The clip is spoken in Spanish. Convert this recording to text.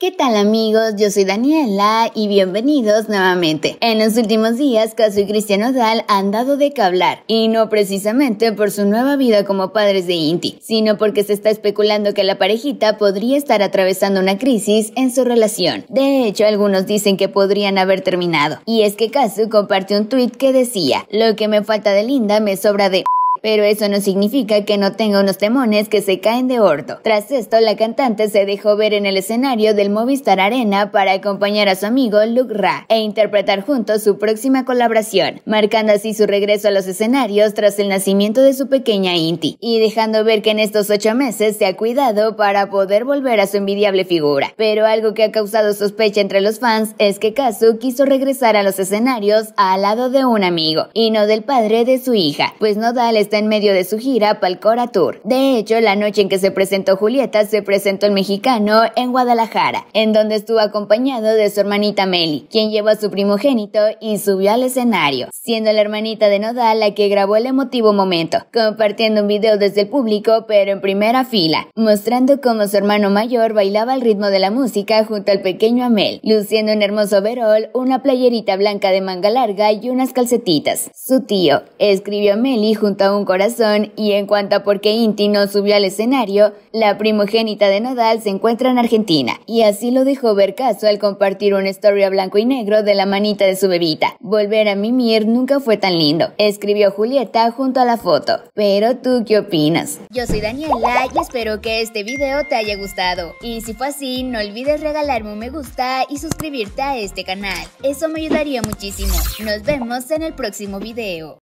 ¿Qué tal amigos? Yo soy Daniela y bienvenidos nuevamente. En los últimos días, Caso y Cristian Odal han dado de qué hablar, y no precisamente por su nueva vida como padres de Inti, sino porque se está especulando que la parejita podría estar atravesando una crisis en su relación. De hecho, algunos dicen que podrían haber terminado. Y es que Caso compartió un tweet que decía, lo que me falta de Linda me sobra de... Pero eso no significa que no tenga unos temones que se caen de orto. Tras esto, la cantante se dejó ver en el escenario del Movistar Arena para acompañar a su amigo Luke Ra e interpretar juntos su próxima colaboración, marcando así su regreso a los escenarios tras el nacimiento de su pequeña Inti y dejando ver que en estos ocho meses se ha cuidado para poder volver a su envidiable figura. Pero algo que ha causado sospecha entre los fans es que Kazu quiso regresar a los escenarios al lado de un amigo y no del padre de su hija, pues no da en medio de su gira Palcora Tour. De hecho, la noche en que se presentó Julieta, se presentó el mexicano en Guadalajara, en donde estuvo acompañado de su hermanita Meli, quien llevó a su primogénito y subió al escenario, siendo la hermanita de Nodal la que grabó el emotivo momento, compartiendo un video desde el público pero en primera fila, mostrando cómo su hermano mayor bailaba al ritmo de la música junto al pequeño Amel, luciendo un hermoso verol, una playerita blanca de manga larga y unas calcetitas. Su tío escribió a Meli junto a un corazón y en cuanto a por qué Inti no subió al escenario, la primogénita de Nadal se encuentra en Argentina y así lo dejó ver caso al compartir una historia blanco y negro de la manita de su bebita. Volver a mimir nunca fue tan lindo, escribió Julieta junto a la foto. Pero tú qué opinas? Yo soy Daniela y espero que este video te haya gustado. Y si fue así, no olvides regalarme un me gusta y suscribirte a este canal. Eso me ayudaría muchísimo. Nos vemos en el próximo video.